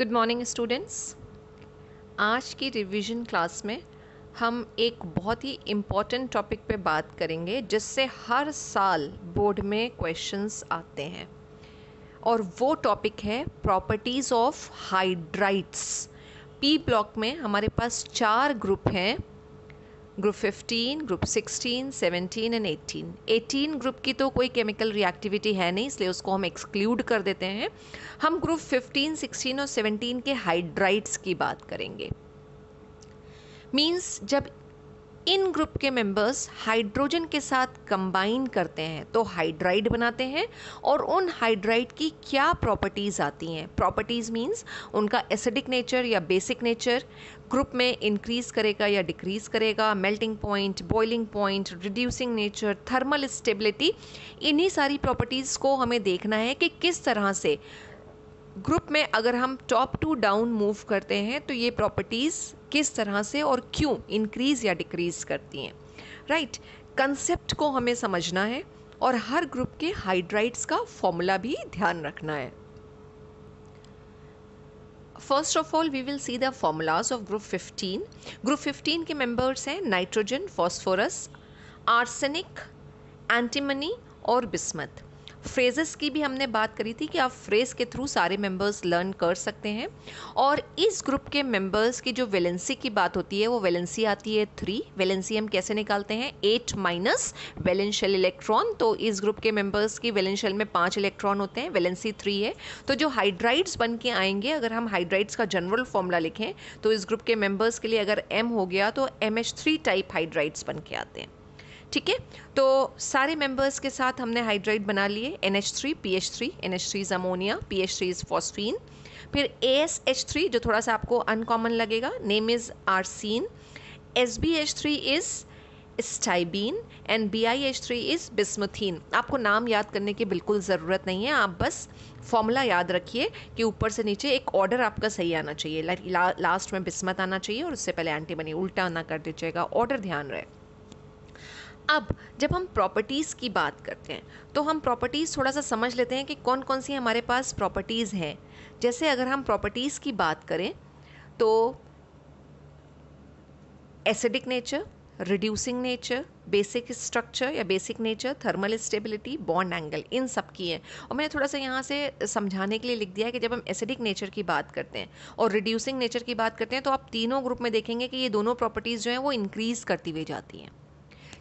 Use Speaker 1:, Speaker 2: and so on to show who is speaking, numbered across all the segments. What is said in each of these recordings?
Speaker 1: Good morning students आज की revision class में हम एक बहुत ही इम्पॉर्टेंट टॉपिक पे बात करेंगे जिससे हर साल बोर्ड में क्वेश्चंस आते हैं और वो टॉपिक है properties of hydrides P block में हमारे पास चार ग्रुप हैं ग्रुप 15, ग्रुप 16, 17 एंड 18. 18 ग्रुप की तो कोई केमिकल रिएक्टिविटी है नहीं इसलिए उसको हम एक्सक्लूड कर देते हैं हम ग्रुप 15, 16 और 17 के हाइड्राइट्स की बात करेंगे मीन्स जब इन ग्रुप के मेंबर्स हाइड्रोजन के साथ कंबाइन करते हैं तो हाइड्राइड बनाते हैं और उन हाइड्राइड की क्या प्रॉपर्टीज़ आती हैं प्रॉपर्टीज़ मीन्स उनका एसिडिक नेचर या बेसिक नेचर ग्रुप में इंक्रीज़ करेगा या डिक्रीज़ करेगा melting point boiling point reducing nature thermal stability इन्हीं सारी प्रॉपर्टीज़ को हमें देखना है कि किस तरह से ग्रुप में अगर हम टॉप टू डाउन मूव करते हैं तो ये प्रॉपर्टीज़ किस तरह से और क्यों इंक्रीज़ या डिक्रीज़ करती हैं राइट कंसेप्ट को हमें समझना है और हर ग्रुप के हाइड्राइट्स का फॉर्मूला भी ध्यान रखना है first of all we will see the formulas of group 15 group 15 के मेंबर्स हैं नाइट्रोजन फॉस्फोरस आर्सेनिक एंटीमनी और बिस्मत फ्रेजेस की भी हमने बात करी थी कि आप फ्रेज के थ्रू सारे मेंबर्स लर्न कर सकते हैं और इस ग्रुप के मेंबर्स की जो वेलेंसी की बात होती है वो वेलेंसी आती है थ्री वेलेंसी हम कैसे निकालते हैं एट माइनस वेलेंशियल इलेक्ट्रॉन तो इस ग्रुप के मेंबर्स की वेलेंशियल में पाँच इलेक्ट्रॉन होते हैं वेलेंसी थ्री है तो जो हाइड्राइड्स बन के आएंगे अगर हम हाइड्राइड्स का जनरल फॉर्मूला लिखें तो इस ग्रुप के मेंबर्स के लिए अगर एम हो गया तो M H three type hydrides बन के आते हैं ठीक है तो सारे मेंबर्स के साथ हमने हाइड्राइड बना लिए N H three P H three N H three is ammonia P H three is phosphine फिर ए एस एच थ्री जो थोड़ा सा आपको अनकॉमन लगेगा name is arsine S B H three is stibine and B I H three is bismuthine आपको नाम याद करने की बिल्कुल ज़रूरत नहीं है आप बस फॉर्मूला याद रखिए कि ऊपर से नीचे एक ऑर्डर आपका सही आना चाहिए ला, ला, लास्ट में बिस्मत आना चाहिए और उससे पहले एंटीबनी उल्टा ना कर दीजिएगा ऑर्डर ध्यान रहे अब जब हम प्रॉपर्टीज़ की बात करते हैं तो हम प्रॉपर्टीज़ थोड़ा सा समझ लेते हैं कि कौन कौन सी हमारे पास प्रॉपर्टीज़ हैं जैसे अगर हम प्रॉपर्टीज़ की बात करें तो acidic nature reducing nature basic structure या basic nature thermal stability bond angle इन सब की है और मैंने थोड़ा सा यहाँ से समझाने के लिए लिख दिया है कि जब हम एसिडिक नेचर की बात करते हैं और रिड्यूसिंग नेचर की बात करते हैं तो आप तीनों ग्रुप में देखेंगे कि ये दोनों प्रॉपर्टीज़ जो हैं वो इंक्रीज़ करती हुई जाती हैं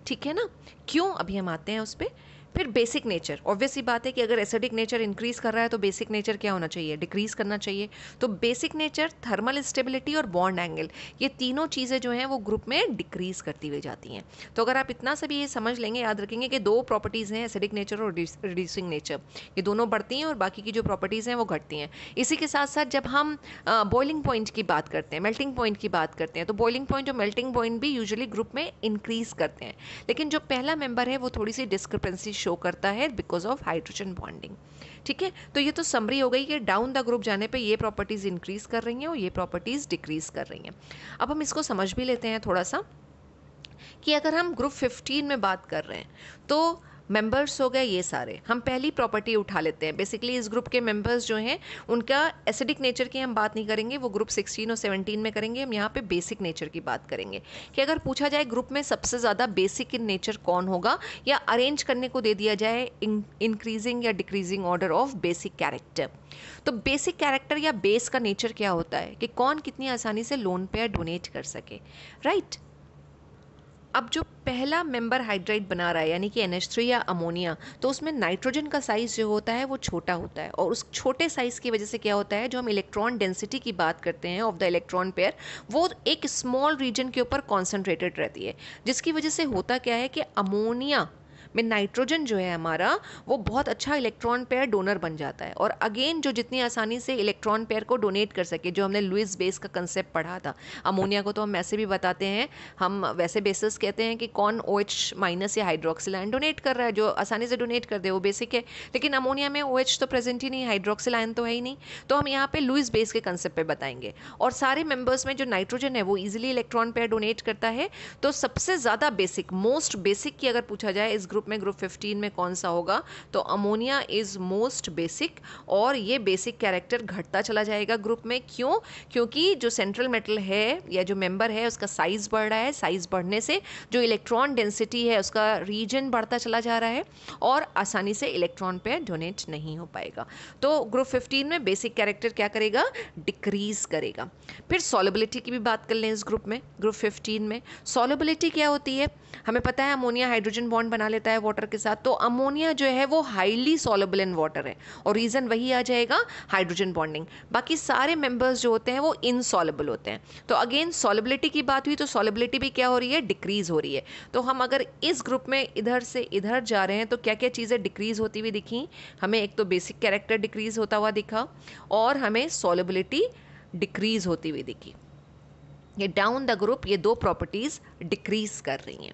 Speaker 1: ठीक है ना क्यों अभी हम आते हैं उस पर फिर बेसिक नेचर ऑब्वियस ही बात है कि अगर एसिडिक नेचर इंक्रीज़ कर रहा है तो बेसिक नेचर क्या होना चाहिए डिक्रीज़ करना चाहिए तो बेसिक नेचर थर्मल स्टेबिलिटी और बॉन्ड एंगल ये तीनों चीज़ें जो हैं वो ग्रुप में डिक्रीज़ करती हुई जाती हैं तो अगर आप इतना सभी ये समझ लेंगे याद रखेंगे कि दो प्रॉपर्टीज़ हैं एसिडिक नेचर और रिड्यूसिंग नेचर ये दोनों बढ़ती हैं और बाकी की जो प्रॉपर्टीज़ हैं वो घटती हैं इसी के साथ साथ जब हम बॉइलिंग पॉइंट की बात करते हैं मेल्टिंग पॉइंट की बात करते हैं तो बॉइलिंग पॉइंट और मेल्टिंग पॉइंट भी यूजली ग्रुप में इंक्रीज़ करते हैं लेकिन जो पहला मेंबर है वो थोड़ी सी डिस्क्रिपेंसी शो करता है बिकॉज ऑफ हाइड्रोजन बॉन्डिंग ठीक है तो ये तो समरी हो गई कि डाउन द ग्रुप जाने पे ये प्रॉपर्टीज़ इंक्रीज़ कर रही हैं और ये प्रॉपर्टीज़ डिक्रीज़ कर रही हैं अब हम इसको समझ भी लेते हैं थोड़ा सा कि अगर हम ग्रुप 15 में बात कर रहे हैं तो मेंबर्स हो गए ये सारे हम पहली प्रॉपर्टी उठा लेते हैं बेसिकली इस ग्रुप के मेंबर्स जो हैं उनका एसिडिक नेचर की हम बात नहीं करेंगे वो ग्रुप 16 और 17 में करेंगे हम यहाँ पे बेसिक नेचर की बात करेंगे कि अगर पूछा जाए ग्रुप में सबसे ज़्यादा बेसिक इन नेचर कौन होगा या अरेंज करने को दे दिया जाए इंक्रीजिंग या decreasing order of basic character तो बेसिक कैरेक्टर या बेस का नेचर क्या होता है कि कौन कितनी आसानी से लोन पे डोनेट कर सके राइट right? अब जो पहला मेंबर हाइड्राइड बना रहा है यानी कि एन या अमोनिया तो उसमें नाइट्रोजन का साइज़ जो होता है वो छोटा होता है और उस छोटे साइज़ की वजह से क्या होता है जो हम इलेक्ट्रॉन डेंसिटी की बात करते हैं ऑफ द इलेक्ट्रॉन पेयर वो एक स्मॉल रीजन के ऊपर कॉन्सेंट्रेटेड रहती है जिसकी वजह से होता क्या है कि अमोनिया में नाइट्रोजन जो है हमारा वो बहुत अच्छा इलेक्ट्रॉन पेयर डोनर बन जाता है और अगेन जो जितनी आसानी से इलेक्ट्रॉन पेयर को डोनेट कर सके जो हमने लुइस बेस का कंसेप्ट पढ़ा था अमोनिया को तो हम ऐसे भी बताते हैं हम वैसे बेसिस कहते हैं कि कौन ओ OH माइनस या हाइड्रोक्सीलाइन डोनेट कर रहा है जो आसानी से डोनेट कर दे वो बेसिक है लेकिन अमोनिया में ओ OH तो प्रेजेंट ही नहीं हाइड्रोक्सीलाइन तो है ही नहीं तो हम यहाँ पे लुइस बेस के कंसेप्ट पे बताएंगे और सारे मेंबर्स में जो नाइट्रोजन है वो ईजिली इलेक्ट्रॉन पेयर डोनेट करता है तो सबसे ज़्यादा बेसिक मोस्ट बेसिक की अगर पूछा जाए इस ग्रुप ग्रुप में ग्रुप 15 में कौन सा होगा तो अमोनिया इज़ मोस्ट बेसिक और ये बेसिक कैरेक्टर घटता चला जाएगा ग्रुप में क्यों क्योंकि जो सेंट्रल मेटल है या जो मेम्बर है उसका साइज़ बढ़ रहा है साइज़ बढ़ने से जो इलेक्ट्रॉन डेंसिटी है उसका रीजन बढ़ता चला जा रहा है और आसानी से इलेक्ट्रॉन पर डोनेट नहीं हो पाएगा तो ग्रुप फिफ्टीन में बेसिक कैरेक्टर क्या करेगा डिक्रीज करेगा फिर सॉलिबिलिटी की भी बात कर लें इस ग्रुप में ग्रुप फिफ्टीन में सॉलिबिलिटी क्या होती है हमें पता है अमोनिया हाइड्रोजन बॉन्ड बना लेता है करता है वाटर के साथ तो अमोनिया जो है वो हाईली सॉलेबल इन वाटर है और रीज़न वही आ जाएगा हाइड्रोजन बॉन्डिंग बाकी सारे मेंबर्स जो होते हैं वो इनसॉलेबल होते हैं तो अगेन सॉलेबिलिटी की बात हुई तो सॉलेबिलिटी भी क्या हो रही है डिक्रीज़ हो रही है तो हम अगर इस ग्रुप में इधर से इधर जा रहे हैं तो क्या क्या चीज़ें डिक्रीज़ होती हुई दिखी हमें एक तो बेसिक कैरेक्टर डिक्रीज़ होता हुआ दिखा और हमें सॉलेबिलिटी डिक्रीज़ होती हुई दिखी ये डाउन द ग्रुप ये दो प्रॉपर्टीज़ डिक्रीज़ कर रही हैं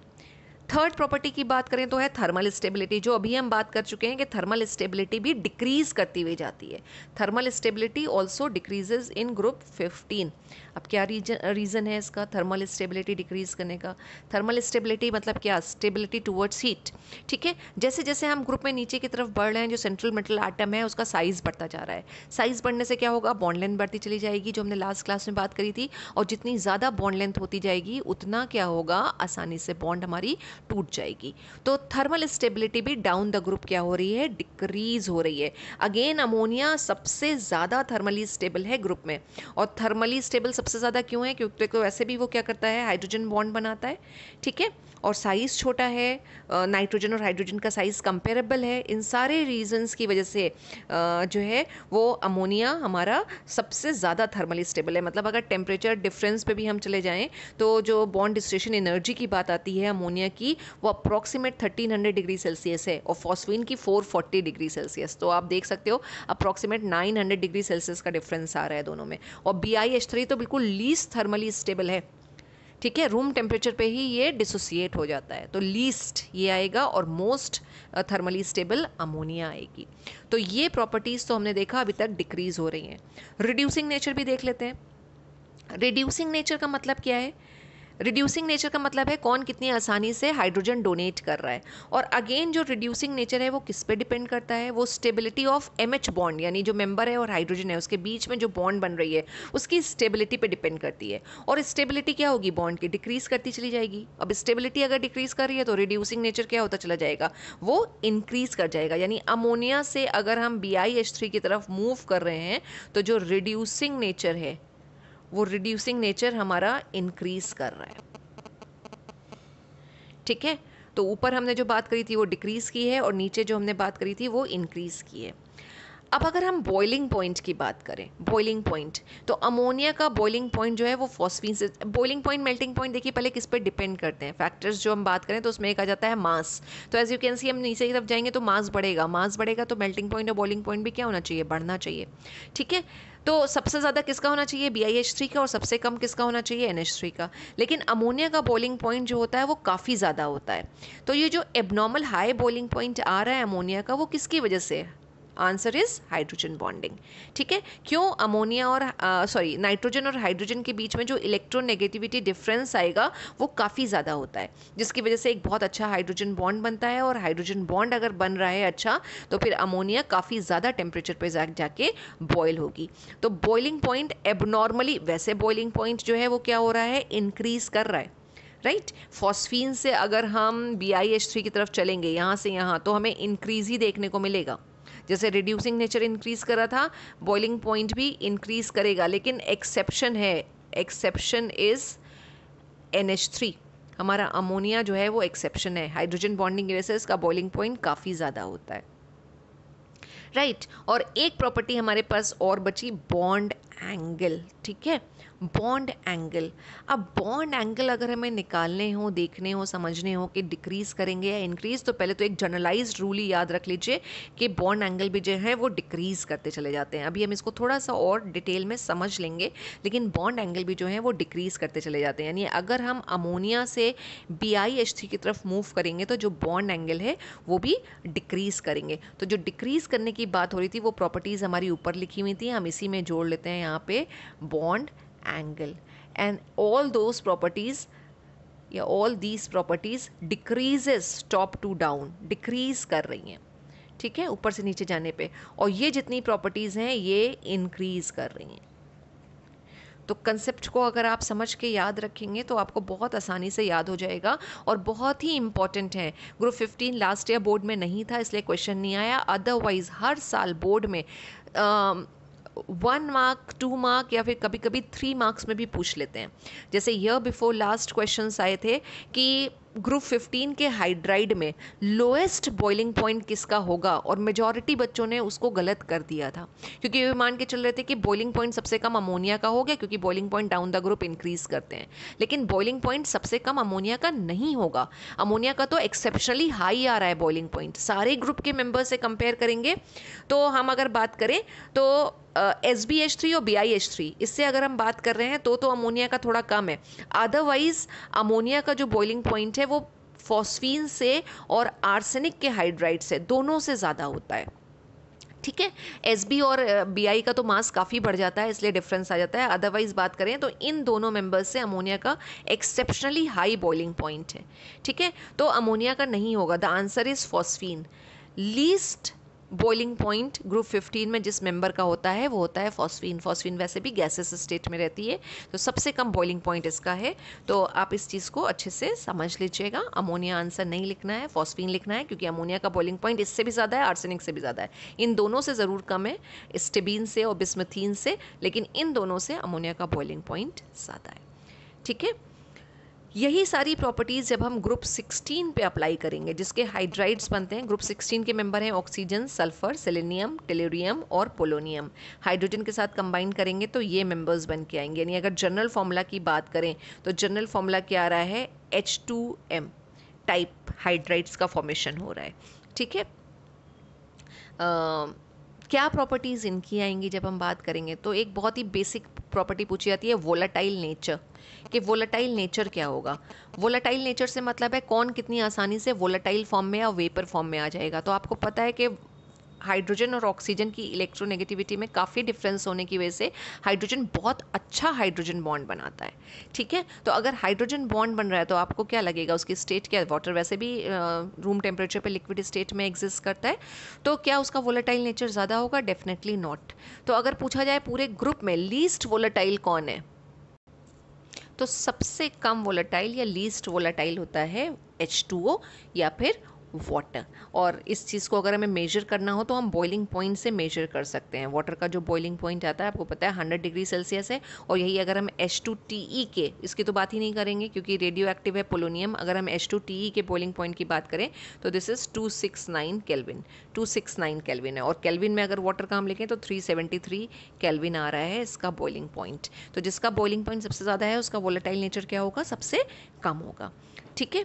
Speaker 1: थर्ड प्रॉपर्टी की बात करें तो है थर्मल स्टेबिलिटी जो अभी हम बात कर चुके हैं कि थर्मल स्टेबिलिटी भी डिक्रीज करती हुई जाती है thermal stability also decreases in group fifteen अब क्या रीजन रीज़न है इसका थर्मल स्टेबिलिटी डिक्रीज़ करने का थर्मल स्टेबिलिटी मतलब क्या स्टेबिलिटी टूवर्ड्स हीट ठीक है जैसे जैसे हम ग्रुप में नीचे की तरफ बढ़ रहे हैं जो सेंट्रल मेटल आइटम है उसका साइज़ बढ़ता जा रहा है साइज़ बढ़ने से क्या होगा बॉन्ड लेंथ बढ़ती चली जाएगी जो हमने लास्ट क्लास में बात करी थी और जितनी ज़्यादा बॉन्ड लेंथ होती जाएगी उतना क्या होगा आसानी से बॉन्ड हमारी टूट जाएगी तो थर्मल स्टेबिलिटी भी डाउन द ग्रुप क्या हो रही है डिक्रीज़ हो रही है अगेन अमोनिया सबसे ज़्यादा थर्मली स्टेबल है ग्रुप में और थर्मली स्टेबल सब सबसे ज़्यादा क्यों है क्योंकि देखो वैसे भी वो क्या करता है हाइड्रोजन बॉन्ड बनाता है ठीक है और साइज़ छोटा है नाइट्रोजन और हाइड्रोजन का साइज़ कंपेरेबल है इन सारे रीजंस की वजह से जो है वो अमोनिया हमारा सबसे ज़्यादा थर्मली स्टेबल है मतलब अगर टेम्परेचर डिफरेंस पे भी हम चले जाएँ तो जो बॉन्ड डिस्ट्रेशन एनर्जी की बात आती है अमोनिया की वो अप्रॉक्सीमेट थर्टीन डिग्री सेल्सियस है और फॉस्फीन की फोर डिग्री सेल्सियस तो आप देख सकते हो अप्रॉक्सीमेट नाइन डिग्री सेल्सियस का डिफरेंस आ रहा है दोनों में और बी आई तो बिल्कुल बिल्कुल लीस्ट थर्मली स्टेबल है ठीक है रूम टेम्परेचर पे ही ये डिसोसिएट हो जाता है तो लीस्ट ये आएगा और मोस्ट थर्मली स्टेबल अमोनिया आएगी तो ये प्रॉपर्टीज़ तो हमने देखा अभी तक डिक्रीज़ हो रही हैं रिड्यूसिंग नेचर भी देख लेते हैं रिड्यूसिंग नेचर का मतलब क्या है रिड्यूसिंग नेचर का मतलब है कौन कितनी आसानी से हाइड्रोजन डोनेट कर रहा है और अगेन जो रिड्यूसिंग नेचर है वो किस पे डिपेंड करता है वो stability of M H bond यानी जो मेंबर है और हाइड्रोजन है उसके बीच में जो बॉन्ड बन रही है उसकी स्टेबिलिटी पे डिपेंड करती है और स्टेबिलिटी क्या होगी बॉन्ड की डिक्रीज करती चली जाएगी अब स्टेबिलिटी अगर डिक्रीज कर रही है तो रिड्यूसिंग नेचर क्या होता चला जाएगा वो इंक्रीज कर जाएगा यानी अमोनिया से अगर हम बी आई एच थ्री की तरफ मूव कर रहे हैं तो जो रिड्यूसिंग नेचर है वो रिड्यूसिंग नेचर हमारा इंक्रीज कर रहा है ठीक है तो ऊपर हमने जो बात करी थी वो डिक्रीज़ की है और नीचे जो हमने बात करी थी वो इंक्रीज़ की है अब अगर हम बॉइलिंग पॉइंट की बात करें बॉइलिंग पॉइंट तो अमोनिया का बॉइलिंग पॉइंट जो है वो फॉस्फीन से बॉइलिंग पॉइंट मेल्टिंग पॉइंट देखिए पहले किस पर डिपेंड करते हैं फैक्टर्स जो हम बात करें तो उसमें एक आ जाता है मास तो एज यू कैन सी हम नीचे की तरफ जाएंगे तो मास बढ़ेगा मास बढ़ेगा तो मेल्टिंग पॉइंट और बॉइलिंग पॉइंट भी क्या होना चाहिए बढ़ना चाहिए ठीक है तो सबसे ज़्यादा किसका होना चाहिए बी आई एच थ्री का और सबसे कम किसका होना चाहिए एन एच थ्री का लेकिन अमोनिया का बॉलिंग पॉइंट जो होता है वो काफ़ी ज़्यादा होता है तो ये जो एबनॉर्मल हाई बॉलिंग पॉइंट आ रहा है अमोनिया का वो किसकी वजह से है आंसर इज हाइड्रोजन बॉन्डिंग ठीक है क्यों अमोनिया और सॉरी नाइट्रोजन और हाइड्रोजन के बीच में जो इलेक्ट्रोनेगेटिविटी डिफरेंस आएगा वो काफ़ी ज़्यादा होता है जिसकी वजह से एक बहुत अच्छा हाइड्रोजन बॉन्ड बनता है और हाइड्रोजन बॉन्ड अगर बन रहा है अच्छा तो फिर अमोनिया काफ़ी ज़्यादा टेम्परेचर पर जा, जाके बॉयल होगी तो बॉइलिंग पॉइंट एबनॉर्मली वैसे बॉइलिंग पॉइंट जो है वो क्या हो रहा है इंक्रीज कर रहा है राइट right? फॉस्फीन से अगर हम बी आई एच थ्री की तरफ चलेंगे यहाँ से यहाँ तो हमें इंक्रीज ही देखने को मिलेगा जैसे रिड्यूसिंग नेचर इंक्रीज़ करा था बॉइलिंग पॉइंट भी इंक्रीज़ करेगा लेकिन एक्सेप्शन है exception is N H three हमारा अमोनिया जो है वो एक्सेप्शन है हाइड्रोजन बॉन्डिंग की वजह से इसका बॉइलिंग पॉइंट काफ़ी ज़्यादा होता है राइट right. और एक प्रॉपर्टी हमारे पास और बची बॉन्ड एंगल ठीक है बॉन्ड एंगल अब बॉन्ड एंगल अगर हमें निकालने हो देखने हो समझने हो कि डिक्रीज़ करेंगे या इंक्रीज़ तो पहले तो एक जर्नलाइज रूल ही याद रख लीजिए कि बॉन्ड एंगल भी जो है वो डिक्रीज़ करते चले जाते हैं अभी हम इसको थोड़ा सा और डिटेल में समझ लेंगे लेकिन बॉन्ड एंगल भी जो है वो डिक्रीज़ करते चले जाते हैं यानी अगर हम अमोनिया से बी आई एच की तरफ मूव करेंगे तो जो बॉन्ड एंगल है वो भी डिक्रीज़ करेंगे तो जो डिक्रीज़ करने की बात हो रही थी वो प्रॉपर्टीज़ हमारी ऊपर लिखी हुई थी हम इसी में जोड़ लेते हैं यहाँ पे bond angle and all those properties या all these properties decreases top to down decrease कर रही हैं ठीक है ऊपर से नीचे जाने पे और ये जितनी प्रॉपर्टीज़ हैं ये increase कर रही हैं तो कंसेप्ट को अगर आप समझ के याद रखेंगे तो आपको बहुत आसानी से याद हो जाएगा और बहुत ही इंपॉर्टेंट है ग्रुप 15 लास्ट ईयर बोर्ड में नहीं था इसलिए क्वेश्चन नहीं आया अदरवाइज़ हर साल बोर्ड में आ, वन मार्क टू मार्क या फिर कभी कभी थ्री मार्क्स में भी पूछ लेते हैं जैसे ईयर बिफोर लास्ट क्वेश्चन आए थे कि ग्रुप 15 के हाइड्राइड में लोएस्ट बॉइलिंग पॉइंट किसका होगा और मेजॉरिटी बच्चों ने उसको गलत कर दिया था क्योंकि ये मान के चल रहे थे कि बॉइलिंग पॉइंट सबसे कम अमोनिया का हो गया क्योंकि boiling point down the group increase करते हैं लेकिन बॉइलिंग पॉइंट सबसे कम अमोनिया का नहीं होगा अमोनिया का तो एक्सेप्शनली हाई आ रहा है बॉइलिंग पॉइंट सारे ग्रुप के मेम्बर से कंपेयर करेंगे तो हम अगर बात करें तो एस बी एच थ्री और बी आई एच थ्री इससे अगर हम बात कर रहे हैं तो तो अमोनिया का थोड़ा कम है अदरवाइज अमोनिया का जो बॉइलिंग पॉइंट है वो फॉस्फीन से और आर्सेनिक के हाइड्राइड से दोनों से ज़्यादा होता है ठीक है एस और बी का तो मास काफ़ी बढ़ जाता है इसलिए डिफरेंस आ जाता है अदरवाइज बात करें तो इन दोनों मेंबर्स से अमोनिया का एक्सेप्शनली हाई बॉइलिंग पॉइंट है ठीक है तो अमोनिया का नहीं होगा the answer is phosphine least boiling point group 15 में जिस मेंबर का होता है वो होता है फॉस्फीन फॉस्फीन वैसे भी गैसेस स्टेट में रहती है तो सबसे कम बॉइलिंग पॉइंट इसका है तो आप इस चीज़ को अच्छे से समझ लीजिएगा अमोनिया आंसर नहीं लिखना है फॉस्फीन लिखना है क्योंकि अमोनिया का बॉइलिंग पॉइंट इससे भी ज़्यादा है आर्सेनिक से भी ज़्यादा है इन दोनों से ज़रूर कम है स्टेबीन से और बिस्मथीन से लेकिन इन दोनों से अमोनिया का बॉइलिंग पॉइंट ज़्यादा है ठीक है यही सारी प्रॉपर्टीज़ जब हम ग्रुप 16 पे अप्लाई करेंगे जिसके हाइड्राइड्स बनते हैं ग्रुप 16 के मेंबर हैं ऑक्सीजन सल्फर सेलेनियम टेलोरियम और पोलोनियम हाइड्रोजन के साथ कंबाइन करेंगे तो ये मेंबर्स बन के आएंगे यानी अगर जनरल फॉर्मूला की बात करें तो जनरल फॉर्मूला क्या आ रहा है एच टाइप हाइड्राइड्स का फॉर्मेशन हो रहा है ठीक है क्या प्रॉपर्टीज़ इनकी आएंगी जब हम बात करेंगे तो एक बहुत ही बेसिक प्रॉपर्टी पूछी जाती है वोलाटाइल नेचर कि वोलाटाइल नेचर क्या होगा वोलाटाइल नेचर से मतलब है कौन कितनी आसानी से वोलाटाइल फॉर्म में या वेपर फॉर्म में आ जाएगा तो आपको पता है कि हाइड्रोजन और ऑक्सीजन की इलेक्ट्रोनेगेटिविटी में काफ़ी डिफरेंस होने की वजह से हाइड्रोजन बहुत अच्छा हाइड्रोजन बॉन्ड बनाता है ठीक है तो अगर हाइड्रोजन बॉन्ड बन रहा है तो आपको क्या लगेगा उसकी स्टेट क्या वाटर वैसे भी रूम टेम्परेचर पर लिक्विड स्टेट में एग्जिस्ट करता है तो क्या उसका वोलाटाइल नेचर ज़्यादा होगा डेफिनेटली नॉट तो अगर पूछा जाए पूरे ग्रुप में लीस्ट वोलाटाइल कौन है तो सबसे कम वोलाटाइल या लीस्ट वोलाटाइल होता है एच या फिर वाटर और इस चीज़ को अगर हमें मेजर करना हो तो हम बॉइलिंग पॉइंट से मेजर कर सकते हैं वाटर का जो बॉइलिंग पॉइंट आता है आपको पता है हंड्रेड डिग्री सेल्सियस है और यही अगर हम एच टू टी ई के इसकी तो बात ही नहीं करेंगे क्योंकि रेडियो एक्टिव है पोलोनियम अगर हम एच टू टी ई के बॉइलिंग पॉइंट की बात करें तो this is two six nine kelvin two six nine kelvin है और कैलविन में अगर वाटर का हम लिखें तो थ्री सेवेंटी थ्री कैलविन आ रहा है इसका बॉइलिंग पॉइंट तो जिसका बॉइलिंग पॉइंट सबसे ज़्यादा है उसका वोलेटाइल नेचर क्या होगा सबसे कम होगा ठीक है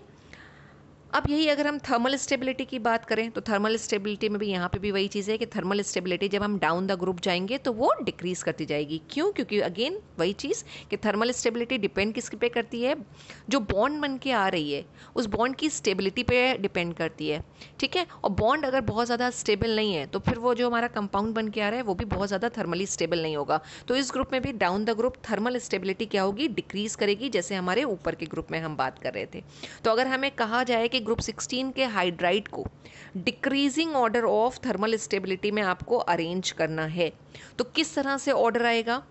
Speaker 1: अब यही अगर हम थर्मल स्टेबिलिटी की बात करें तो थर्मल स्टेबिलिटी में भी यहाँ पे भी वही चीज़ है कि थर्मल स्टेबिलिटी जब हम डाउन द ग्रुप जाएंगे तो वो डिक्रीज़ करती जाएगी क्यों क्योंकि अगेन वही चीज़ कि थर्मल स्टेबिलिटी डिपेंड किस पे करती है जो बॉन्ड बन के आ रही है उस बॉन्ड की स्टेबिलिटी पे डिपेंड करती है ठीक है और बॉन्ड अगर बहुत ज़्यादा स्टेबल नहीं है तो फिर वो जो हमारा कंपाउंड बन के आ रहा है वो भी बहुत ज़्यादा थर्मली स्टेबल नहीं होगा तो इस ग्रुप में भी down the group thermal stability क्या होगी डिक्रीज़ करेगी जैसे हमारे ऊपर के ग्रुप में हम बात कर रहे थे तो अगर हमें कहा जाए कि ग्रुप 16 के हाइड्राइट को decreasing order of thermal stability में आपको अरेंज करना है तो किस तरह से ऑर्डर आएगा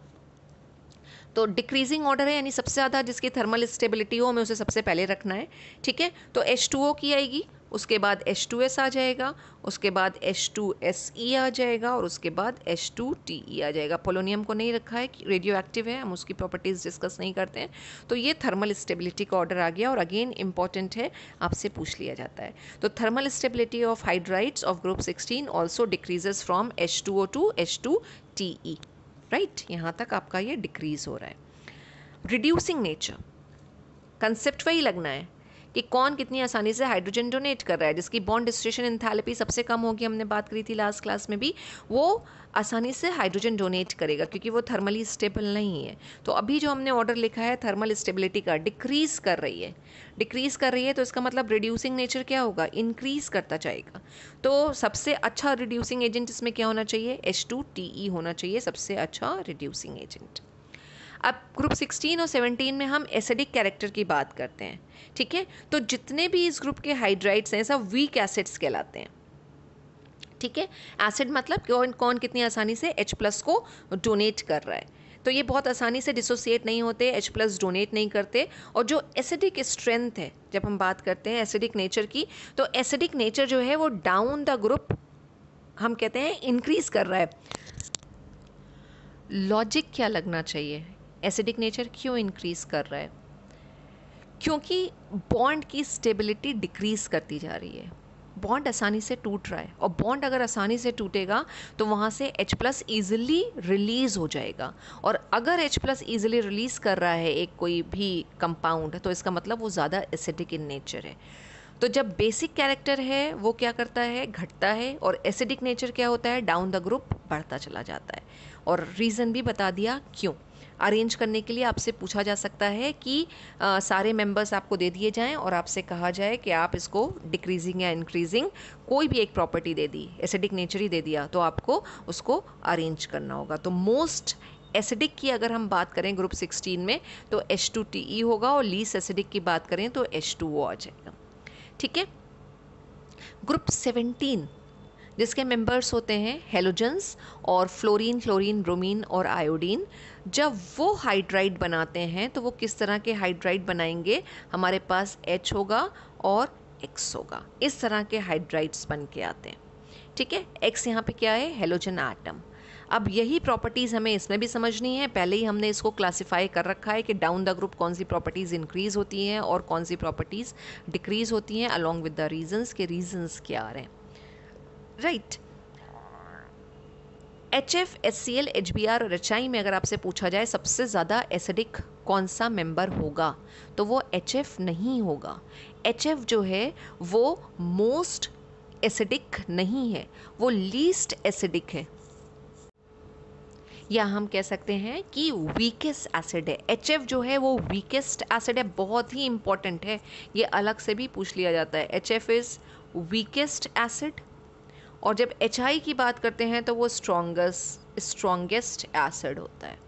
Speaker 1: तो डिक्रीजिंग ऑर्डर है यानी सबसे ज़्यादा जिसकी थर्मल स्टेबिलिटी हो हमें उसे सबसे पहले रखना है ठीक है तो एच की आएगी उसके बाद एच टू एस आ जाएगा उसके बाद एच टू एस ई आ जाएगा और उसके बाद एच टू टी ई आ जाएगा पोलोनियम को नहीं रखा है कि रेडियो एक्टिव है हम उसकी प्रॉपर्टीज़ डिस्कस नहीं करते हैं तो ये थर्मल स्टेबिलिटी का ऑर्डर आ गया और अगेन इंपॉर्टेंट है आपसे पूछ लिया जाता है तो thermal stability of hydrides of group sixteen also decreases from H two O to H two T E right यहाँ तक आपका ये डिक्रीज हो रहा है रिड्यूसिंग नेचर कंसेप्ट वही लगना है कि कौन कितनी आसानी से हाइड्रोजन डोनेट कर रहा है जिसकी बॉन्ड डिस्ट्रेशन इंथैलेपी सबसे कम होगी हमने बात करी थी लास्ट क्लास में भी वो आसानी से हाइड्रोजन डोनेट करेगा क्योंकि वो थर्मली स्टेबल नहीं है तो अभी जो हमने ऑर्डर लिखा है थर्मल स्टेबिलिटी का डिक्रीज कर रही है डिक्रीज कर रही है तो इसका मतलब रिड्यूसिंग नेचर क्या होगा इंक्रीज करता जाएगा तो सबसे अच्छा रिड्यूसिंग एजेंट इसमें क्या होना चाहिए एच टू टी ई होना चाहिए सबसे अच्छा रिड्यूसिंग एजेंट अब ग्रुप 16 और 17 में हम एसिडिक कैरेक्टर की बात करते हैं ठीक है तो जितने भी इस ग्रुप के हाइड्राइड्स हैं सब वीक एसिड्स कहलाते हैं ठीक है एसिड मतलब कौन कौन कितनी आसानी से H प्लस को डोनेट कर रहा है तो ये बहुत आसानी से डिसोसिएट नहीं होते H प्लस डोनेट नहीं करते और जो एसिडिक स्ट्रेंथ है जब हम बात करते हैं एसिडिक नेचर की तो एसिडिक नेचर जो है वो डाउन द ग्रुप हम कहते हैं इंक्रीज कर रहा है लॉजिक क्या लगना चाहिए एसिडिक नेचर क्यों इंक्रीज़ कर रहा है क्योंकि बॉन्ड की स्टेबिलिटी डिक्रीज़ करती जा रही है बॉन्ड आसानी से टूट रहा है और बॉन्ड अगर आसानी से टूटेगा तो वहाँ से H प्लस ईजिली रिलीज़ हो जाएगा और अगर H प्लस ईजिली रिलीज़ कर रहा है एक कोई भी कंपाउंड तो इसका मतलब वो ज़्यादा एसिडिक इन नेचर है तो जब बेसिक कैरेक्टर है वो क्या करता है घटता है और एसिडिक नेचर क्या होता है डाउन द ग्रुप बढ़ता चला जाता है और रीज़न भी बता दिया क्यों अरेंज करने के लिए आपसे पूछा जा सकता है कि आ, सारे मेंबर्स आपको दे दिए जाएं और आपसे कहा जाए कि आप इसको डिक्रीजिंग या इंक्रीजिंग कोई भी एक प्रॉपर्टी दे दी एसिडिक नेचर ही दे दिया तो आपको उसको अरेंज करना होगा तो मोस्ट एसिडिक की अगर हम बात करें ग्रुप 16 में तो एच टू टी ई होगा और लीस एसिडिक की बात करें तो एच टू ओ आ जाएगा ठीक है ग्रुप 17 जिसके मेंबर्स होते हैं हेलोजेंस और फ्लोरीन क्लोरीन ब्रोमीन और आयोडीन जब वो हाइड्राइड बनाते हैं तो वो किस तरह के हाइड्राइड बनाएंगे हमारे पास एच होगा और एक्स होगा इस तरह के हाइड्राइड्स बन के आते हैं ठीक है एक्स यहाँ पे क्या है हेलोजन आटम अब यही प्रॉपर्टीज़ हमें इसमें भी समझनी है पहले ही हमने इसको क्लासिफाई कर रखा है कि डाउन द ग्रुप कौन सी प्रॉपर्टीज़ इंक्रीज़ होती हैं और कौन सी प्रॉपर्टीज़ डिक्रीज़ होती हैं अलॉन्ग विद द रीजन्स के रीजन्स क्या आ रहे हैं right H F S C L H B R और एच आई में अगर आपसे पूछा जाए सबसे ज़्यादा एसिडिक कौन सा मेंबर होगा तो वो एच एफ नहीं होगा एच एफ जो है वो मोस्ट एसिडिक नहीं है वो लीस्ट एसिडिक है या हम कह सकते हैं कि वीकेस्ट एसिड है एच एफ जो है वो वीकेस्ट एसिड है बहुत ही इंपॉर्टेंट है ये अलग से भी पूछ लिया जाता है H F is weakest acid और जब एच की बात करते हैं तो वो स्ट्रोंगस्ट स्ट्रोंगेस्ट एसिड होता है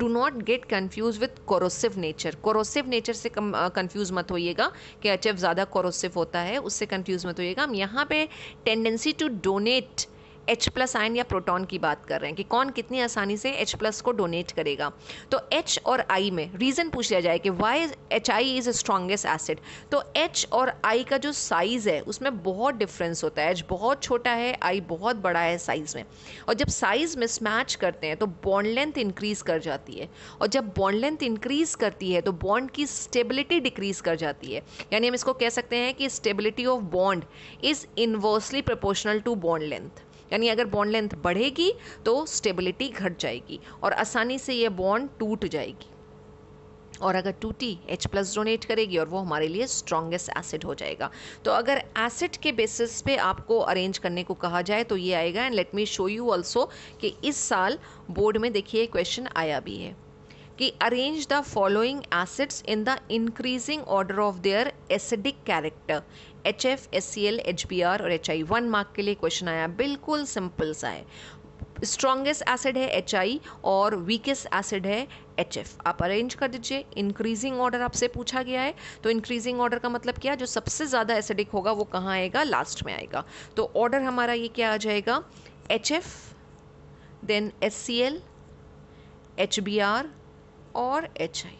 Speaker 1: do not get confuse with corrosive nature corrosive nature से कन्फ्यूज मत होइएगा कि एच ज़्यादा कोरोसिव होता है उससे कन्फ्यूज मत होइएगा हम यहाँ पे tendency to donate H plus ion या प्रोटॉन की बात कर रहे हैं कि कौन कितनी आसानी से एच प्लस को डोनेट करेगा तो एच और आई में रीज़न पूछ लिया जाए कि why H I is strongest acid तो एच और आई का जो साइज़ है उसमें बहुत डिफरेंस होता है एच बहुत छोटा है आई बहुत बड़ा है साइज़ में और जब साइज़ मिसमैच करते हैं तो बॉन्ड लेंथ इंक्रीज़ कर जाती है और जब बॉन्ड लेंथ इंक्रीज़ करती है तो बॉन्ड की स्टेबिलिटी डिक्रीज़ कर जाती है यानी हम इसको कह सकते हैं कि stability of bond is inversely proportional to bond length यानी अगर बॉन्ड लेंथ बढ़ेगी तो स्टेबिलिटी घट जाएगी और आसानी से ये बॉन्ड टूट जाएगी और अगर टूटी H प्लस डोनेट करेगी और वो हमारे लिए स्ट्रॉन्गेस्ट एसिड हो जाएगा तो अगर एसिड के बेसिस पे आपको अरेंज करने को कहा जाए तो ये आएगा and let me show you also कि इस साल बोर्ड में देखिए क्वेश्चन आया भी है कि arrange the following acids in the increasing order of their acidic character H F S C L H B R और एच आई वन मार्क के लिए क्वेश्चन आया बिल्कुल सिंपल सा है स्ट्रॉन्गेस्ट एसिड है एच आई और वीकेस्ट एसिड है एच एफ आप अरेंज कर दीजिए इंक्रीजिंग ऑर्डर आपसे पूछा गया है तो इंक्रीजिंग ऑर्डर का मतलब क्या जो सबसे ज़्यादा एसिडिक होगा वो कहाँ आएगा लास्ट में आएगा तो ऑर्डर हमारा ये क्या आ जाएगा H F then S C L H B R और एच आई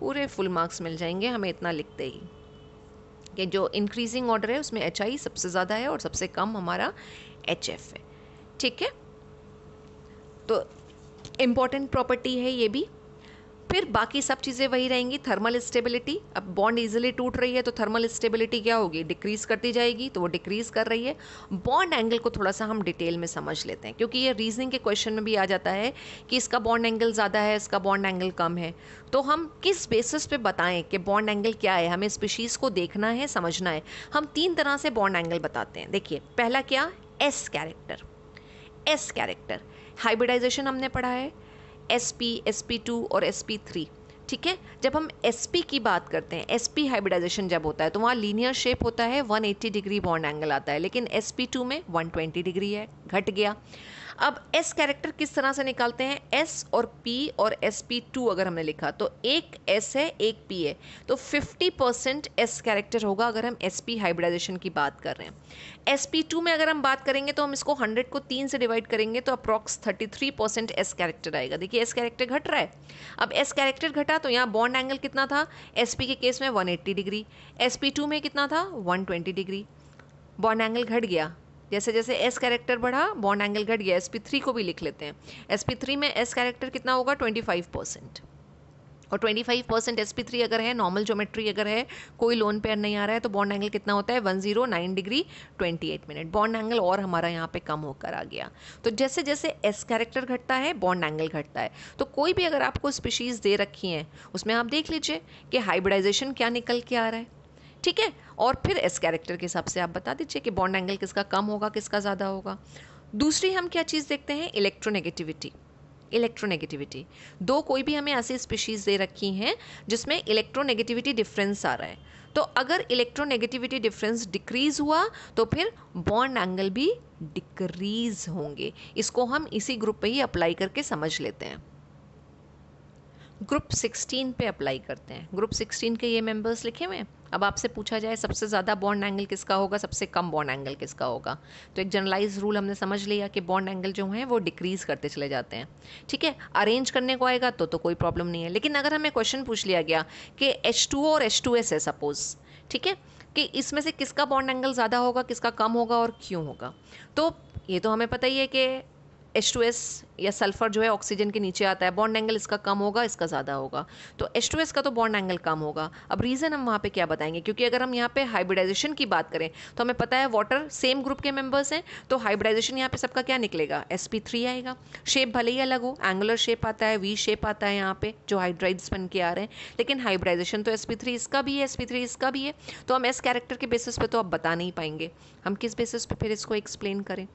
Speaker 1: पूरे फुल मार्क्स मिल जाएंगे हमें इतना लिखते ही कि जो इंक्रीजिंग ऑर्डर है उसमें एच आई सबसे ज़्यादा है और सबसे कम हमारा एच एफ है ठीक है तो इम्पॉर्टेंट प्रॉपर्टी है ये भी फिर बाकी सब चीज़ें वही रहेंगी थर्मल स्टेबिलिटी अब बॉन्ड इजिली टूट रही है तो थर्मल स्टेबिलिटी क्या होगी डिक्रीज़ करती जाएगी तो वो डिक्रीज़ कर रही है बॉन्ड एंगल को थोड़ा सा हम डिटेल में समझ लेते हैं क्योंकि ये रीजनिंग के क्वेश्चन में भी आ जाता है कि इसका बॉन्ड एंगल ज़्यादा है इसका बॉन्ड एंगल कम है तो हम किस बेसिस पे बताएं कि बॉन्ड एंगल क्या है हमें स्पीशीज़ को देखना है समझना है हम तीन तरह से बॉन्ड एंगल बताते हैं देखिए पहला क्या S character S character hybridisation हमने पढ़ा है S P S P two और एस पी थ्री ठीक है जब हम एस पी की बात करते हैं एस पी हाइब्रिडाइजेशन जब होता है तो वहाँ लीनियर शेप होता है 180 डिग्री बॉन्ड एंगल आता है लेकिन एस पी टू में 120 डिग्री है घट गया अब एस कैरेक्टर किस तरह से निकालते हैं एस और पी और एस पी टू अगर हमने लिखा तो एक एस है एक पी है तो 50 परसेंट एस कैरेक्टर होगा अगर हम एस पी हाइब्रिडाइजेशन की बात कर रहे हैं एस पी टू में अगर हम बात करेंगे तो हम इसको 100 को तीन से डिवाइड करेंगे तो अप्रॉक्स 33 परसेंट एस कैरेक्टर आएगा देखिए एस कैरेक्टर घट रहा है अब एस कैरेक्टर घटा तो यहाँ बॉन्ड एंगल कितना था एस पी के केस में eighty degree S P two में कितना था ट्वेंटी डिग्री बॉन्ड एंगल घट गया जैसे जैसे एस कैरेक्टर बढ़ा बॉन्ड एंगल घट गया एस पी थ्री को भी लिख लेते हैं एस पी थ्री में एस कैरेक्टर कितना होगा ट्वेंटी फाइव परसेंट और twenty five percent S P three अगर है नॉर्मल ज्योमेट्री अगर है कोई लोन पेयर नहीं आ रहा है तो बॉन्ड एंगल कितना होता है one zero nine degree twenty eight minute bond angle और हमारा यहाँ पे कम होकर आ गया तो जैसे जैसे एस कैरेक्टर घटता है बॉन्ड एंगल घटता है तो कोई भी अगर आपको स्पीशीज़ दे रखी हैं उसमें आप देख लीजिए कि हाइब्रिडाइजेशन क्या निकल के आ रहा है ठीक है और फिर एस कैरेक्टर के हिसाब से आप बता दीजिए कि बॉन्ड एंगल किसका कम होगा किसका ज़्यादा होगा दूसरी हम क्या चीज़ देखते हैं इलेक्ट्रोनेगेटिविटी इलेक्ट्रोनेगेटिविटी दो कोई भी हमें ऐसी स्पीशीज़ दे रखी हैं जिसमें इलेक्ट्रोनेगेटिविटी डिफरेंस आ रहा है तो अगर इलेक्ट्रोनेगेटिविटी डिफरेंस डिक्रीज हुआ तो फिर बॉन्ड एंगल भी डिक्रीज होंगे इसको हम इसी ग्रुप पे ही अप्लाई करके समझ लेते हैं ग्रुप 16 पे अप्लाई करते हैं ग्रुप 16 के ये मेंबर्स लिखे हुए हैं अब आपसे पूछा जाए सबसे ज़्यादा बॉन्ड एंगल किसका होगा सबसे कम बॉन्ड एंगल किसका होगा तो एक जनरलाइज रूल हमने समझ लिया कि बॉन्ड एंगल जो हैं वो डिक्रीज़ करते चले जाते हैं ठीक है अरेंज करने को आएगा तो तो कोई प्रॉब्लम नहीं है लेकिन अगर हमें क्वेश्चन पूछ लिया गया कि एच और एच है सपोज़ ठीक है कि इसमें से किसका बॉन्ड एंगल ज़्यादा होगा किसका कम होगा और क्यों होगा तो ये तो हमें पता ही है कि एच टू एस या सल्फ़र जो है ऑक्सीजन के नीचे आता है बॉन्ड एंगल इसका कम होगा इसका ज़्यादा होगा तो एच टू एस का तो बॉन्ड एंगल कम होगा अब रीज़न हम वहाँ पे क्या बताएंगे क्योंकि अगर हम यहाँ पे हाइब्रिडाइजेशन की बात करें तो हमें पता है वाटर सेम ग्रुप के मेम्बर्स हैं तो हाइब्रिडाइजेशन यहाँ पर सबका क्या निकलेगा एस पी थ्री आएगा शेप भले ही अलग हो एंगुलर शेप आता है वी शेप आता है यहाँ पर जो हाइड्राइड्स बन के आ रहे हैं लेकिन हाइब्रिडाइजेशन तो एस पी थ्री इसका भी है एस पी थ्री इसका भी है तो हम एस कैरेक्टर के बेसिस पर तो आप बता नहीं पाएंगे हम किस बेसिस पर फिर इसको एक्सप्लेन करें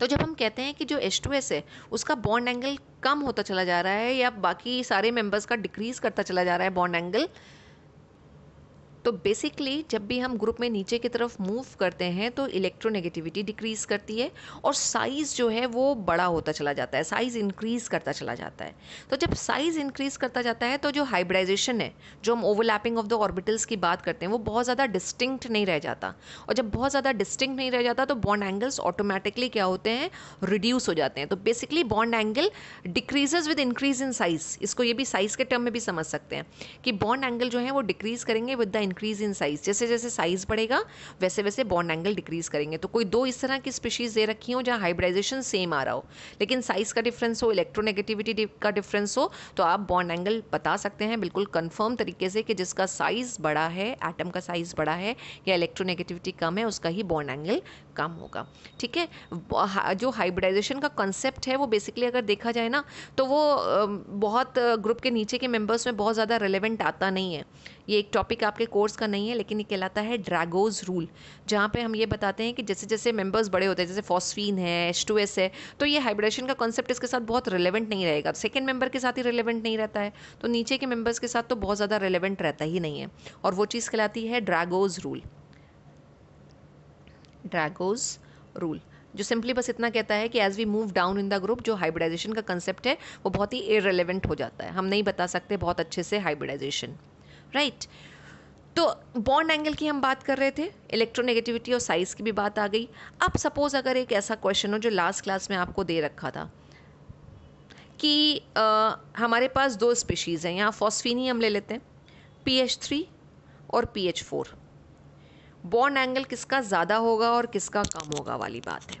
Speaker 1: तो जब हम कहते हैं कि जो एस टू एस है उसका बॉन्ड एंगल कम होता चला जा रहा है या बाकी सारे मेंबर्स का डिक्रीज़ करता चला जा रहा है बॉन्ड एंगल तो बेसिकली जब भी हम ग्रुप में नीचे की तरफ मूव करते हैं तो इलेक्ट्रोनेगेटिविटी डिक्रीज़ करती है और साइज़ जो है वो बड़ा होता चला जाता है साइज़ इंक्रीज़ करता चला जाता है तो जब साइज़ इंक्रीज़ करता जाता है तो जो हाइब्रिडाइजेशन है जो हम ओवरलैपिंग ऑफ द ऑर्बिटल्स की बात करते हैं वो बहुत ज़्यादा डिस्टिंक्ट नहीं रह जाता और जब बहुत ज़्यादा डिस्टिंक्ट नहीं रह जाता तो बॉन्ड एंगल्स ऑटोमेटिकली क्या होते हैं रिड्यूस हो जाते हैं तो basically bond angle decreases with increase in size इसको ये भी साइज़ के टर्म में भी समझ सकते हैं कि बॉन्ड एंगल जो है वो डिक्रीज़ करेंगे with the increase in size जैसे जैसे साइज़ बढ़ेगा वैसे वैसे बॉन्ड एंगल डिक्रीज करेंगे तो कोई दो इस तरह की स्पीशीज़ दे रखी हो जहाँ हाइब्रिडाइजेशन सेम आ रहा हो लेकिन साइज़ का डिफरेंस हो इलेक्ट्रोनेगेटिविटी का डिफरेंस हो तो आप बॉन्ड एंगल बता सकते हैं बिल्कुल कन्फर्म तरीके से कि जिसका साइज़ बड़ा है एटम का साइज़ बड़ा है या इलेक्ट्रोनेगेटिविटी कम है उसका ही बॉन्ड एंगल कम होगा ठीक है जो हाइब्रिडाइजेशन का कॉन्सेप्ट है वो बेसिकली अगर देखा जाए ना तो वो बहुत ग्रुप के नीचे के मेंबर्स में बहुत ज़्यादा रिलेवेंट आता नहीं है ये एक टॉपिक आपके कोर्स का नहीं है लेकिन ये कहलाता है ड्रैगोज रूल जहाँ पे हम ये बताते हैं कि जैसे जैसे मेंबर्स बड़े होते हैं जैसे फॉस्फीन है एच टू एस है तो ये हाइब्रेशन का कॉन्सेप्ट इसके साथ बहुत रिलेवेंट नहीं रहेगा सेकेंड मेंबर के साथ ही रिलेवेंट नहीं रहता है तो नीचे के मेंबर्स के साथ तो बहुत ज़्यादा रिलेवेंट रहता ही नहीं है और वो चीज़ कहलाती है ड्रैगोज रूल ड्रैगोज रूल जो सिंपली बस इतना कहता है कि as we move down in the group जो हाइब्रिडाइजेशन का कंसेप्ट है वो बहुत ही इरेलीवेंट हो जाता है हम नहीं बता सकते बहुत अच्छे से हाइब्रिडाइजेशन राइट तो बॉन्ड एंगल की हम बात कर रहे थे इलेक्ट्रोनेगेटिविटी और साइज़ की भी बात आ गई अब सपोज़ अगर एक ऐसा क्वेश्चन हो जो लास्ट क्लास में आपको दे रखा था कि आ, हमारे पास दो स्पीशीज़ हैं यहाँ फॉस्फीनी हम ले लेते हैं पी एच थ्री और P H four bond angle किसका ज़्यादा होगा और किसका कम होगा वाली बात है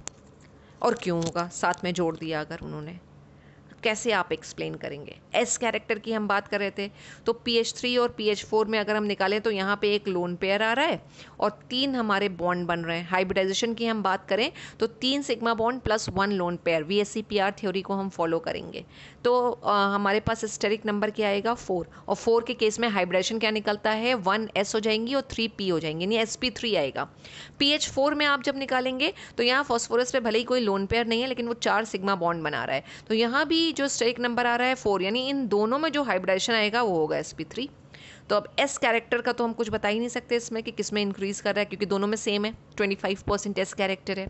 Speaker 1: और क्यों होगा साथ में जोड़ दिया अगर उन्होंने कैसे आप एक्सप्लेन करेंगे एस कैरेक्टर की हम बात कर रहे थे तो पी एच थ्री और पी एच फोर में अगर हम निकालें तो यहाँ पे एक लोन पेयर आ रहा है और तीन हमारे बॉन्ड बन रहे हैं हाइब्रिडाइजेशन की हम बात करें तो तीन sigma bond plus one lone pair V S C P R theory को हम फॉलो करेंगे तो आ, हमारे पास स्टेरिक नंबर क्या आएगा फोर और फोर के केस में हाइब्रिडाइजेशन क्या निकलता है वन एस हो जाएंगी और थ्री पी हो जाएंगे यानी एस पी थ्री आएगा पी एच फोर में आप जब निकालेंगे तो यहाँ फॉस्फोरस पे भले ही कोई लोन पेयर नहीं है लेकिन वो चार सिग्मा बॉन्ड बना रहा है तो यहाँ भी जो स्टेक नंबर आ रहा है फोर यानी इन दोनों में जो हाइब्रिडाइजेशन आएगा वो होगा एस तो अब एस कैरेक्टर का तो हम कुछ बता ही नहीं सकते इसमें कि किस में इंक्रीज़ कर रहा है क्योंकि दोनों में सेम है twenty five percent S character है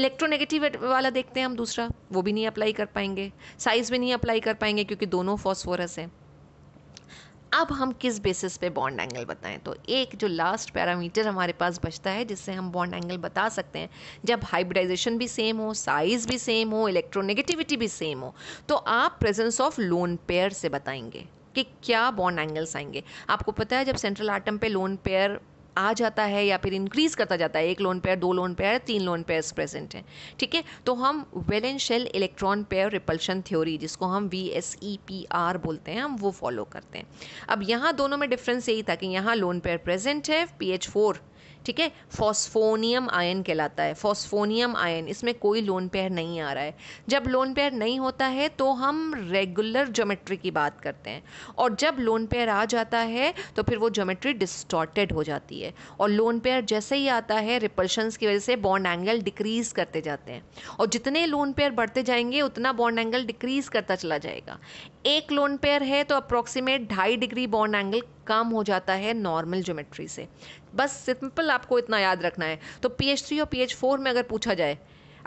Speaker 1: इलेक्ट्रोनेगेटिव वाला देखते हैं हम दूसरा वो भी नहीं अप्लाई कर पाएंगे साइज़ भी नहीं अप्लाई कर पाएंगे क्योंकि दोनों फॉस्फोरस हैं अब हम किस बेसिस पे बॉन्ड एंगल बताएं तो एक जो लास्ट पैरामीटर हमारे पास बचता है जिससे हम बॉन्ड एंगल बता सकते हैं जब हाइब्रिडाइजेशन भी सेम हो साइज भी सेम हो इलेक्ट्रोनेगेटिविटी भी सेम हो तो आप प्रेजेंस ऑफ लोन पेयर से बताएंगे कि क्या बॉन्ड एंगल्स आएंगे आपको पता है जब सेंट्रल आइटम पे लोन पेयर आ जाता है या फिर इंक्रीज़ करता जाता है एक लोन पेयर दो लोन पेयर तीन लोन पेयर्स प्रेजेंट हैं ठीक है तो हम valence shell electron pair repulsion theory जिसको हम V S E P R बोलते हैं हम वो फॉलो करते हैं अब यहाँ दोनों में डिफरेंस यही था कि यहाँ लोन पेयर प्रेजेंट है पी एच फोर ठीक है फॉस्फोनियम आयन कहलाता है फॉस्फोनियम आयन इसमें कोई लोन पेयर नहीं आ रहा है जब लोन पेयर नहीं होता है तो हम रेगुलर ज्योमेट्री की बात करते हैं और जब लोन पेयर आ जाता है तो फिर वो ज्योमेट्री डिस्टॉर्टेड हो जाती है और लोन पेयर जैसे ही आता है रिपल्शंस की वजह से बॉन्ड एंगल डिक्रीज करते जाते हैं और जितने लोन पेयर बढ़ते जाएंगे उतना बॉन्ड एंगल डिक्रीज करता चला जाएगा एक लोन पेयर है तो अप्रॉक्सीमेट ढाई डिग्री बॉन्ड एंगल काम हो जाता है नॉर्मल ज्योमेट्री से बस सिंपल आपको इतना याद रखना है तो पी एच थ्री और पी एच फोर में अगर पूछा जाए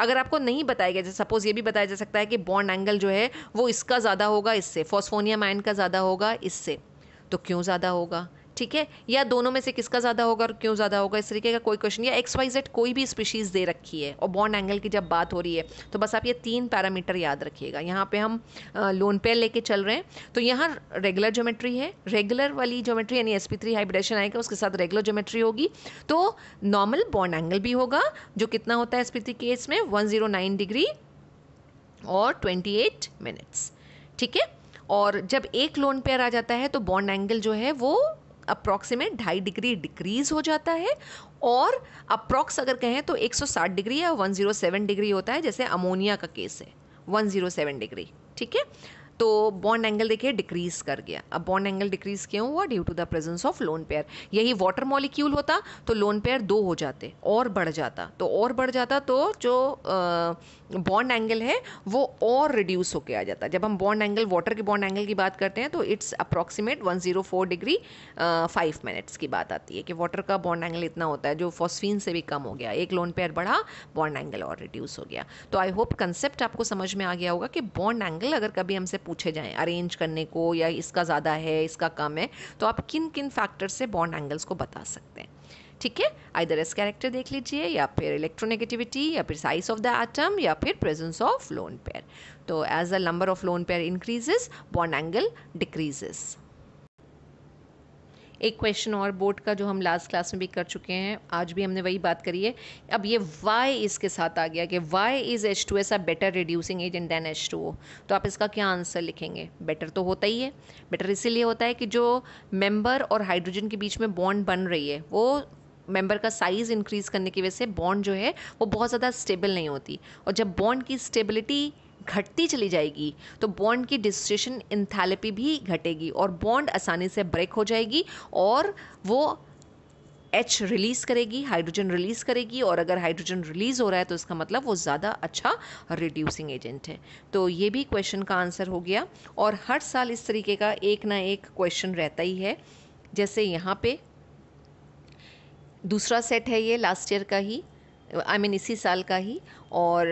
Speaker 1: अगर आपको नहीं बताया गया जैसे सपोज ये भी बताया जा सकता है कि बॉन्ड एंगल जो है वो इसका ज़्यादा होगा इससे फॉस्फोनियम आयन का ज़्यादा होगा इससे तो क्यों ज़्यादा होगा ठीक है या दोनों में से किसका ज़्यादा होगा और क्यों ज़्यादा होगा इस तरीके का कोई क्वेश्चन या एक्स वाई जेड कोई भी स्पीशीज़ दे रखी है और बॉन्ड एंगल की जब बात हो रही है तो बस आप ये तीन पैरामीटर याद रखिएगा यहाँ पे हम लोन पेयर लेके चल रहे हैं तो यहाँ रेगुलर ज्योमेट्री है रेगुलर वाली ज्योमेट्री यानी एस पी थ्री हाइब्रिडेशन आएगा उसके साथ रेगुलर ज्योमेट्री होगी तो नॉर्मल बॉन्ड एंगल भी होगा जो कितना होता है एस थ्री केस में वन जीरो नाइन डिग्री और ट्वेंटी एट मिनट्स ठीक है और जब एक लोन पेयर आ जाता है तो बॉन्ड एंगल जो है वो अप्रॉक्सीमेट ढाई डिग्री डिक्रीज हो जाता है और अप्रॉक्स अगर कहें तो 160 डिग्री या 107 डिग्री होता है जैसे अमोनिया का केस है 107 डिग्री ठीक है तो बॉन्ड एंगल देखिए डिक्रीज कर गया अब बॉन्ड एंगल डिक्रीज क्यों हुआ due to the presence of lone pair यही वाटर मॉलिक्यूल होता तो लोन पेयर दो हो जाते और बढ़ जाता तो और बढ़ जाता तो जो बॉन्ड एंगल है वो और रिड्यूस होकर आ जाता जब हम बॉन्ड एंगल वाटर के बॉन्ड एंगल की बात करते हैं तो it's approximate one zero four degree five minutes की बात आती है कि वाटर का बॉन्ड एंगल इतना होता है जो फॉस्फिन से भी कम हो गया एक लोन पेयर बढ़ा बॉन्ड एंगल और रिड्यूस हो गया तो आई होप कंसेप्ट आपको समझ में आ गया होगा कि बॉन्ड एंगल अगर कभी हमसे पूछे जाएं अरेंज करने को या इसका ज़्यादा है इसका कम है तो आप किन किन फैक्टर से बॉन्ड एंगल्स को बता सकते हैं ठीक है आइदर एस कैरेक्टर देख लीजिए या फिर इलेक्ट्रोनेगेटिविटी या फिर साइज ऑफ द एटम या फिर प्रेजेंस ऑफ लोन पेयर तो as the number of lone pair increases bond angle decreases एक क्वेश्चन और बोर्ड का जो हम लास्ट क्लास में भी कर चुके हैं आज भी हमने वही बात करी है अब ये वाई इसके साथ आ गया कि why is H two S a better reducing agent than H two O तो आप इसका क्या आंसर लिखेंगे बेटर तो होता ही है बेटर इसीलिए होता है कि जो मेम्बर और हाइड्रोजन के बीच में बॉन्ड बन रही है वो मेंबर का साइज़ इंक्रीज़ करने की वजह से बॉन्ड जो है वो बहुत ज़्यादा स्टेबल नहीं होती और जब बॉन्ड की स्टेबिलिटी घटती चली जाएगी तो बॉन्ड की डिस्ट्रेशन इंथैलेपी भी घटेगी और बॉन्ड आसानी से ब्रेक हो जाएगी और वो एच रिलीज़ करेगी हाइड्रोजन रिलीज़ करेगी और अगर हाइड्रोजन रिलीज़ हो रहा है तो इसका मतलब वो ज़्यादा अच्छा रिड्यूसिंग एजेंट है तो ये भी क्वेश्चन का आंसर हो गया और हर साल इस तरीके का एक ना एक क्वेश्चन रहता ही है जैसे यहाँ पे दूसरा सेट है ये लास्ट ईयर का ही आई I मीन mean इसी साल का ही और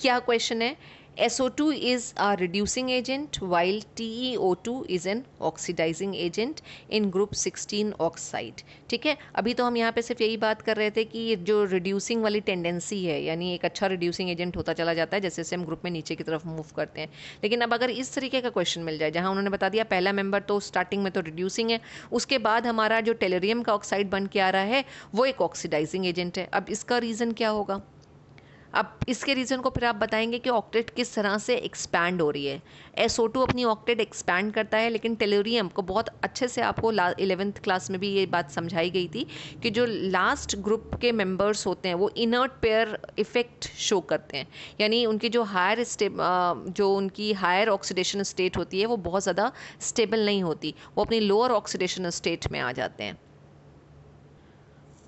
Speaker 1: क्या क्वेश्चन है S O two is a reducing agent while T E O two is an oxidising agent in group sixteen oxide ठीक है अभी तो हम यहाँ पे सिर्फ यही बात कर रहे थे कि ये जो रिड्यूसिंग वाली टेंडेंसी है यानी एक अच्छा रिड्यूसिंग एजेंट होता चला जाता है जैसे जैसे हम ग्रुप में नीचे की तरफ मूव करते हैं लेकिन अब अगर इस तरीके का क्वेश्चन मिल जाए जहाँ उन्होंने बता दिया पहला मेंबर तो स्टार्टिंग में तो रिड्यूसिंग है उसके बाद हमारा जो टेलेरियम का ऑक्साइड बन के आ रहा है वो एक ऑक्सीडाइजिंग एजेंट है अब इसका रीज़न क्या होगा अब इसके रीज़न को फिर आप बताएंगे कि ऑक्टेट किस तरह से एक्सपैंड हो रही है एस अपनी ऑक्टेट एक्सपैंड करता है लेकिन टेलोरियम को बहुत अच्छे से आपको ला इलेवेंथ क्लास में भी ये बात समझाई गई थी कि जो लास्ट ग्रुप के मेंबर्स होते हैं वो इनर्ट पेयर इफेक्ट शो करते हैं यानी उनकी जो हायर स्टे जो उनकी हायर ऑक्सीडेशन स्टेट होती है वो बहुत ज़्यादा स्टेबल नहीं होती वो अपनी लोअर ऑक्सीडेशन स्टेट में आ जाते हैं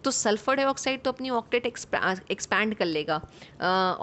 Speaker 1: तो सल्फ़र डाइऑक्साइड तो अपनी ऑक्टेट एक्सपैंड कर लेगा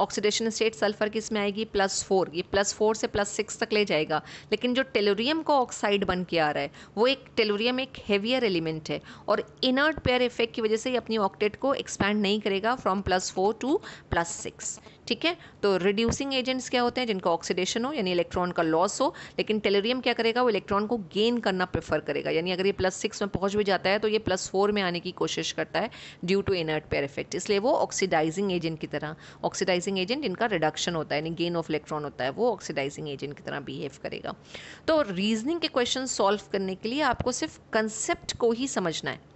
Speaker 1: ऑक्सीडेशन स्टेट सल्फ़र किस में आएगी प्लस फोर ये प्लस फोर से प्लस सिक्स तक ले जाएगा लेकिन जो टेलोरियम का ऑक्साइड बन के आ रहा है वो एक टेलोरियम एक हेवियर एलिमेंट है और इनर्ट पेयर इफेक्ट की वजह से ये अपनी ऑक्टेट को एक्सपैंड नहीं करेगा from plus four to plus six ठीक है तो रिड्यूसिंग एजेंट्स क्या होते हैं जिनका ऑक्सीडेशन हो यानी इलेक्ट्रॉन का लॉस हो लेकिन टेलेरियम क्या करेगा वो इलेक्ट्रॉन को गेन करना प्रेफर करेगा यानी अगर ये प्लस सिक्स में पहुंच भी जाता है तो ये प्लस फोर में आने की कोशिश करता है due to inert pair effect इसलिए वो ऑक्सीडाइजिंग एजेंट की तरह ऑक्सीडाइजिंग एजेंट जिनका रिडक्शन होता है यानी गेन ऑफ इलेक्ट्रॉन होता है वो ऑक्सीडाइजिंग एजेंट की तरह बिहेव करेगा तो रीजनिंग के क्वेश्चन सॉल्व करने के लिए आपको सिर्फ कंसेप्ट को ही समझना है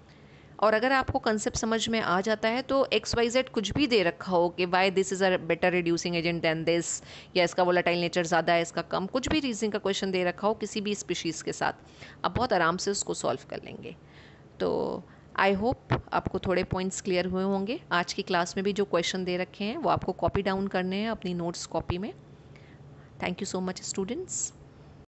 Speaker 1: और अगर आपको कंसेप्ट समझ में आ जाता है तो एक्स वाई जेड कुछ भी दे रखा हो कि why this is a better reducing agent than this या इसका वोलाटाइल नेचर ज़्यादा है इसका कम कुछ भी रीजनिंग का क्वेश्चन दे रखा हो किसी भी स्पीशीज़ के साथ आप बहुत आराम से उसको सॉल्व कर लेंगे तो आई होप आपको थोड़े पॉइंट्स क्लियर हुए होंगे आज की क्लास में भी जो क्वेश्चन दे रखे हैं वो आपको कॉपी डाउन करने हैं अपनी नोट्स कॉपी में thank you so much students